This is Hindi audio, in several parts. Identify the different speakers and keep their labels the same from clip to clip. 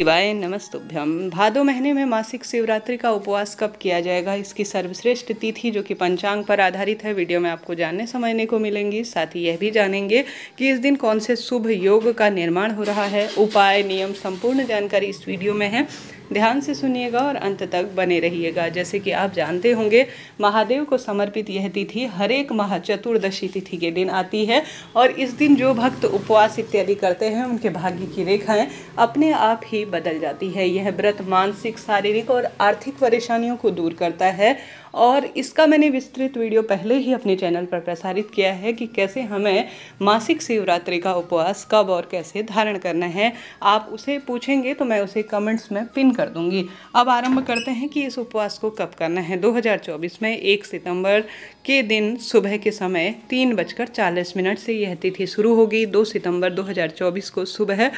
Speaker 1: शिवाय नमस्तुभ्यम भादो महीने में मासिक शिवरात्रि का उपवास कब किया जाएगा इसकी सर्वश्रेष्ठ तिथि जो कि पंचांग पर आधारित है वीडियो में आपको जानने समझने को मिलेंगी साथ ही यह भी जानेंगे कि इस दिन कौन से शुभ योग का निर्माण हो रहा है उपाय नियम संपूर्ण जानकारी इस वीडियो में है ध्यान से सुनिएगा और अंत तक बने रहिएगा जैसे कि आप जानते होंगे महादेव को समर्पित यह तिथि हर एक माह चतुर्दशी तिथि के दिन आती है और इस दिन जो भक्त उपवास इत्यादि करते हैं उनके भाग्य की रेखाएं अपने आप ही बदल जाती है यह व्रत मानसिक शारीरिक और आर्थिक परेशानियों को दूर करता है और इसका मैंने विस्तृत वीडियो पहले ही अपने चैनल पर प्रसारित किया है कि कैसे हमें मासिक शिवरात्रि का उपवास कब और कैसे धारण करना है आप उसे पूछेंगे तो मैं उसे कमेंट्स में पिन कर दूंगी अब आरंभ करते हैं कि इस उपवास को कब करना है 2024 में 1 सितंबर के दिन सुबह के समय तीन बजकर चालीस मिनट से यह तिथि शुरू होगी दो सितंबर दो को सुबह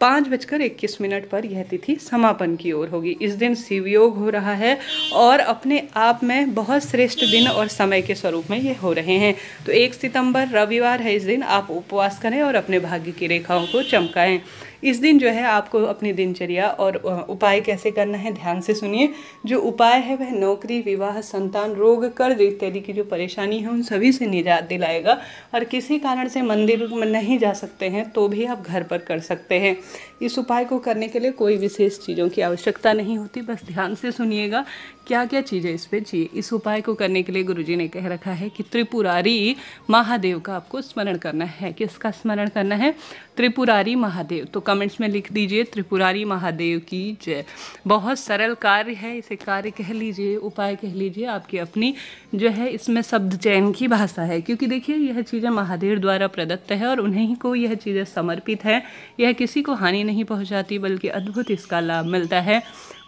Speaker 1: पाँच बजकर इक्कीस मिनट पर यह तिथि समापन की ओर होगी इस दिन शिवयोग हो रहा है और अपने आप में बहुत श्रेष्ठ दिन और समय के स्वरूप में ये हो रहे हैं तो एक सितंबर रविवार है इस दिन आप उपवास करें और अपने भाग्य की रेखाओं को चमकाएं इस दिन जो है आपको अपनी दिनचर्या और उपाय कैसे करना है ध्यान से सुनिए जो उपाय है वह नौकरी विवाह संतान रोग कर्ज इत्यादि की जो परेशानी है उन सभी से निजात दिलाएगा और किसी कारण से मंदिर में नहीं जा सकते हैं तो भी आप घर पर कर सकते हैं इस उपाय को करने के लिए कोई विशेष चीज़ों की आवश्यकता नहीं होती बस ध्यान से सुनिएगा क्या क्या चीज़ें इस पर चाहिए इस उपाय को करने के लिए गुरुजी ने कह रखा है कि त्रिपुरारी महादेव का आपको स्मरण करना है किसका स्मरण करना है त्रिपुरारी महादेव तो कमेंट्स में लिख दीजिए त्रिपुरारी महादेव की जय बहुत सरल कार्य है इसे कार्य कह लीजिए उपाय कह लीजिए आपकी अपनी जो है इसमें शब्द चयन की भाषा है क्योंकि देखिए यह चीज़ें महादेव द्वारा प्रदत्त है और उन्हें ही को यह चीज़ें समर्पित हैं यह किसी को हानि नहीं पहुंचाती बल्कि अद्भुत इसका लाभ मिलता है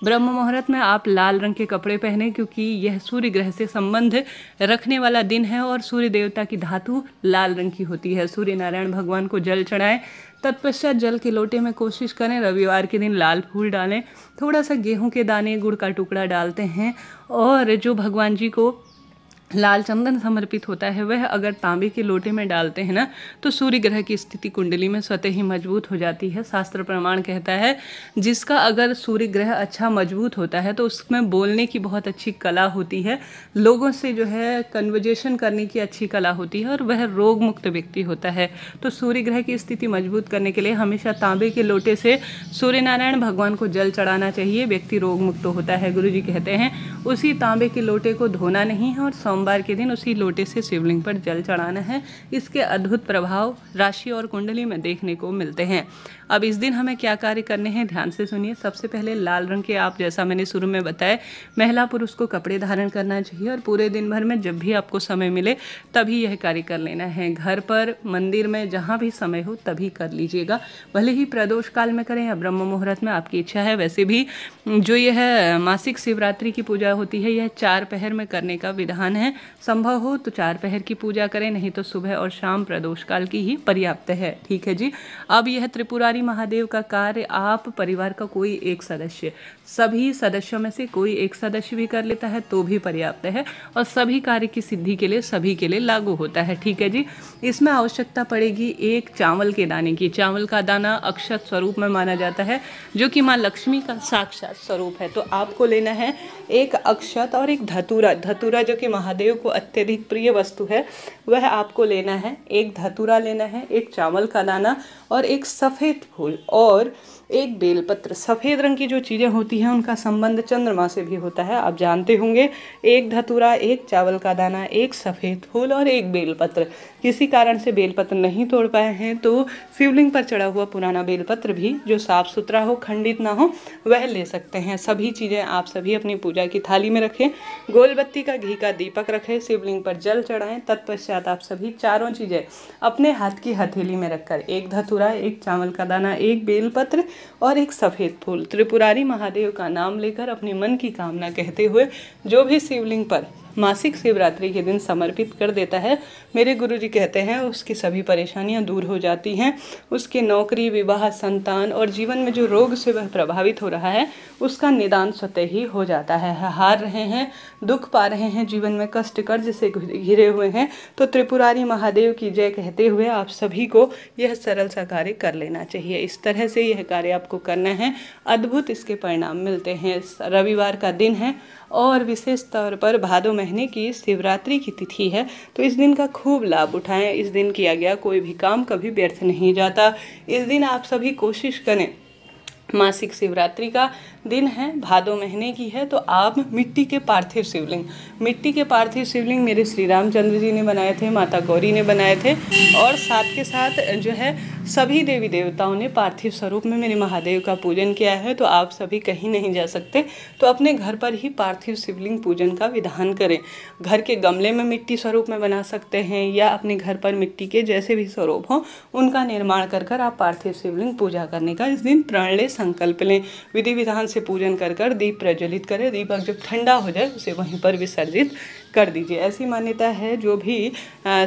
Speaker 1: ब्रह्म मुहूर्त में आप लाल रंग के कपड़े पहने क्योंकि यह सूर्य ग्रह से संबंध रखने वाला दिन है और सूर्य देवता की धातु लाल रंग की होती है सूर्य नारायण भगवान को जल चढ़ाएं तत्पश्चात जल के लोटे में कोशिश करें रविवार के दिन लाल फूल डालें थोड़ा सा गेहूं के दाने गुड़ का टुकड़ा डालते हैं और जो भगवान जी को लाल चंदन समर्पित होता है वह अगर तांबे के लोटे में डालते हैं ना तो सूर्य ग्रह की स्थिति कुंडली में स्वतः ही मजबूत हो जाती है शास्त्र प्रमाण कहता है जिसका अगर सूर्य ग्रह अच्छा मजबूत होता है तो उसमें बोलने की बहुत अच्छी कला होती है लोगों से जो है कन्वर्जेशन करने की अच्छी कला होती है और वह रोग मुक्त व्यक्ति होता है तो सूर्य ग्रह की स्थिति मजबूत करने के लिए हमेशा तांबे के लोटे से सूर्य नारायण भगवान को जल चढ़ाना चाहिए व्यक्ति रोग मुक्त होता है गुरु जी कहते हैं उसी तांबे के लोटे को धोना नहीं है और सोमवार के दिन उसी लोटे से शिवलिंग पर जल चढ़ाना है इसके अद्भुत प्रभाव राशि और कुंडली में देखने को मिलते हैं अब इस दिन हमें क्या कार्य करने हैं ध्यान से सुनिए सबसे पहले लाल रंग के आप जैसा मैंने शुरू में बताया महिला पुरुष को कपड़े धारण करना चाहिए और पूरे दिन भर में जब भी आपको समय मिले तभी यह कार्य कर लेना है घर पर मंदिर में जहाँ भी समय हो तभी कर लीजिएगा भले ही प्रदोष काल में करें या ब्रह्म मुहूर्त में आपकी इच्छा है वैसे भी जो यह मासिक शिवरात्रि की पूजा होती है यह चार पहर में करने का विधान है हैं संभव हो तो चार पहर की पूजा करें नहीं तो सुबह और शाम प्रदोष काल की ही पर्याप्त है ठीक है जी अब यह त्रिपुरारी महादेव का कार्य आप परिवार का कोई एक सदस्य सभी सदस्यों में से कोई एक सदस्य भी कर लेता है तो भी पर्याप्त है और सभी कार्य की सिद्धि के लिए सभी के लिए लागू होता है ठीक है जी इसमें आवश्यकता पड़ेगी एक चावल के दाने की चावल का दाना अक्षत स्वरूप में माना जाता है जो कि माँ लक्ष्मी का साक्षात स्वरूप है तो आपको लेना है एक अक्षत और एक धतूरा धतूरा जो कि महादेव महादेव को अत्यधिक प्रिय वस्तु है वह आपको लेना है एक धतुरा लेना है एक चावल का दाना और एक सफ़ेद फूल और एक बेलपत्र सफ़ेद रंग की जो चीज़ें होती हैं उनका संबंध चंद्रमा से भी होता है आप जानते होंगे एक धतूरा एक चावल का दाना एक सफ़ेद फूल और एक बेलपत्र किसी कारण से बेलपत्र नहीं तोड़ पाए हैं तो शिवलिंग पर चढ़ा हुआ पुराना बेलपत्र भी जो साफ़ सुथरा हो खंडित ना हो वह ले सकते हैं सभी चीज़ें आप सभी अपनी पूजा की थाली में रखें गोलबत्ती का घी का दीपक रखें शिवलिंग पर जल चढ़ाएँ तत्पश्चात आप सभी चारों चीज़ें अपने हाथ की हथेली में रखकर एक धतूरा एक चावल का दाना एक बेलपत्र और एक सफ़ेद फूल त्रिपुरारी महादेव का नाम लेकर अपने मन की कामना कहते हुए जो भी शिवलिंग पर मासिक शिवरात्रि के दिन समर्पित कर देता है मेरे गुरु जी कहते हैं उसकी सभी परेशानियाँ दूर हो जाती हैं उसके नौकरी विवाह संतान और जीवन में जो रोग से वह प्रभावित हो रहा है उसका निदान स्वतः ही हो जाता है हार रहे हैं दुख पा रहे हैं जीवन में कष्ट कर्ज से घिरे हुए हैं तो त्रिपुरारी महादेव की जय कहते हुए आप सभी को यह सरल सा कार्य कर लेना चाहिए इस तरह से यह कार्य आपको करना है अद्भुत इसके परिणाम मिलते हैं रविवार का दिन है और विशेष तौर पर भादो महीने की शिवरात्रि की तिथि है तो इस दिन का खूब लाभ उठाएं इस दिन किया गया कोई भी काम कभी व्यर्थ नहीं जाता इस दिन आप सभी कोशिश करें मासिक शिवरात्रि का दिन है भादो महीने की है तो आप मिट्टी के पार्थिव शिवलिंग मिट्टी के पार्थिव शिवलिंग मेरे श्री रामचंद्र जी ने बनाए थे माता गौरी ने बनाए थे और साथ के साथ जो है सभी देवी देवताओं ने पार्थिव स्वरूप में मेरे महादेव का पूजन किया है तो आप सभी कहीं नहीं जा सकते तो अपने घर पर ही पार्थिव शिवलिंग पूजन का विधान करें घर के गमले में मिट्टी स्वरूप में बना सकते हैं या अपने घर पर मिट्टी के जैसे भी स्वरूप हों उनका निर्माण कर कर आप पार्थिव शिवलिंग पूजा करने का इस दिन प्रण लें संकल्प लें विधि विधान से पूजन कर कर दीप प्रज्वलित करें दीपक जब ठंडा हो जाए उसे वहीं पर विसर्जित कर दीजिए ऐसी मान्यता है जो भी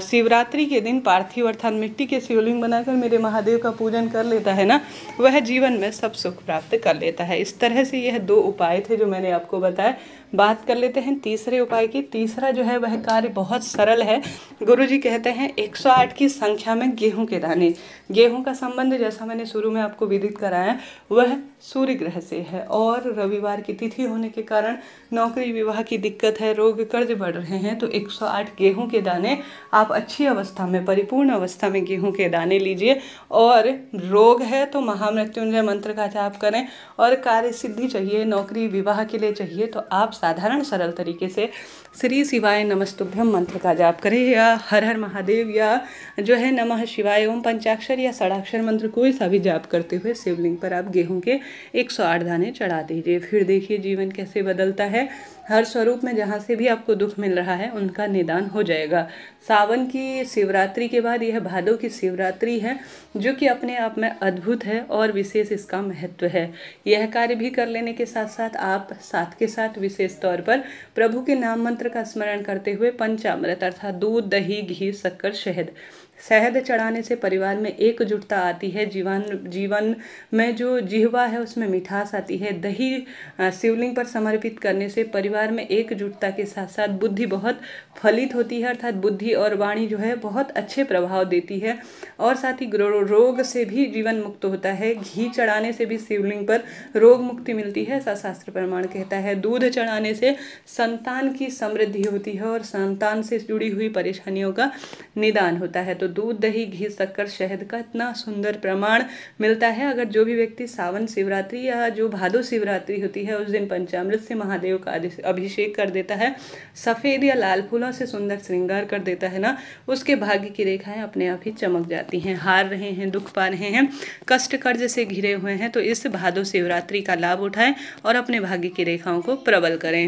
Speaker 1: शिवरात्रि के दिन पार्थिव अर्थात मिट्टी के शिवलिंग बनाकर मेरे महादेव का पूजन कर लेता है ना वह जीवन में सब सुख प्राप्त कर लेता है इस तरह से यह दो उपाय थे जो मैंने आपको बताया बात कर लेते हैं तीसरे उपाय की तीसरा जो है वह कार्य बहुत सरल है गुरु जी कहते हैं 108 की संख्या में गेहूं के दाने गेहूं का संबंध जैसा मैंने शुरू में आपको विदित कराया वह सूर्य ग्रह से है और रविवार की तिथि होने के कारण नौकरी विवाह की दिक्कत है रोग कर्ज बढ़ रहे हैं तो 108 गेहूं के दाने आप अच्छी अवस्था में परिपूर्ण अवस्था में गेहूं के दाने लीजिए और रोग है तो महामृत्युंजय मंत्र का जाप करें और कार्य सिद्धि चाहिए नौकरी विवाह के लिए चाहिए तो आप साधारण सरल तरीके से श्री शिवाय नमस्तुभ्यम मंत्र का जाप करें या हर हर महादेव या जो है नमः शिवाय ओम पंचाक्षर या षडाक्षर मंत्र कोई सा भी जाप करते हुए शिवलिंग पर आप गेहूं के 108 दाने चढ़ा दीजिए फिर देखिए जीवन कैसे बदलता है हर स्वरूप में जहाँ से भी आपको दुख मिल रहा है उनका निदान हो जाएगा सावन की शिवरात्रि के बाद यह भादों की शिवरात्रि है जो कि अपने आप में अद्भुत है और विशेष इसका महत्व है यह कार्य भी कर लेने के साथ साथ आप साथ के साथ विशेष तौर पर प्रभु के नाम मंत्र का स्मरण करते हुए पंचामृत अर्थात दूध दही घी शक्कर शहद शहद चढ़ाने से परिवार में एकजुटता आती है जीवन जीवन में जो जिहवा है उसमें मिठास आती है दही शिवलिंग पर समर्पित करने से परिवार में एकजुटता के साथ साथ बुद्धि बहुत फलित होती है अर्थात बुद्धि और वाणी जो है बहुत अच्छे प्रभाव देती है और साथ ही रोग से भी जीवन मुक्त होता है घी चढ़ाने से भी शिवलिंग पर रोग मुक्ति मिलती है ऐसा शास्त्र प्रमाण कहता है दूध चढ़ाने से संतान की समृद्धि होती है और संतान से जुड़ी हुई परेशानियों का निदान होता है तो दूध दही घी शक्कर शहद का इतना सुंदर प्रमाण मिलता है अगर जो भी व्यक्ति सावन शिवरात्रि या जो भादो शिवरात्रि होती है उस दिन पंचामृत से महादेव का अभिषेक कर देता है सफ़ेद या लाल फूलों से सुंदर श्रृंगार कर देता है ना उसके भाग्य की रेखाएं अपने आप ही चमक जाती हैं हार रहे हैं दुख पा रहे हैं कष्ट कर्ज से घिरे हुए हैं तो इस भादो शिवरात्रि का लाभ उठाएं और अपने भाग्य की रेखाओं को प्रबल करें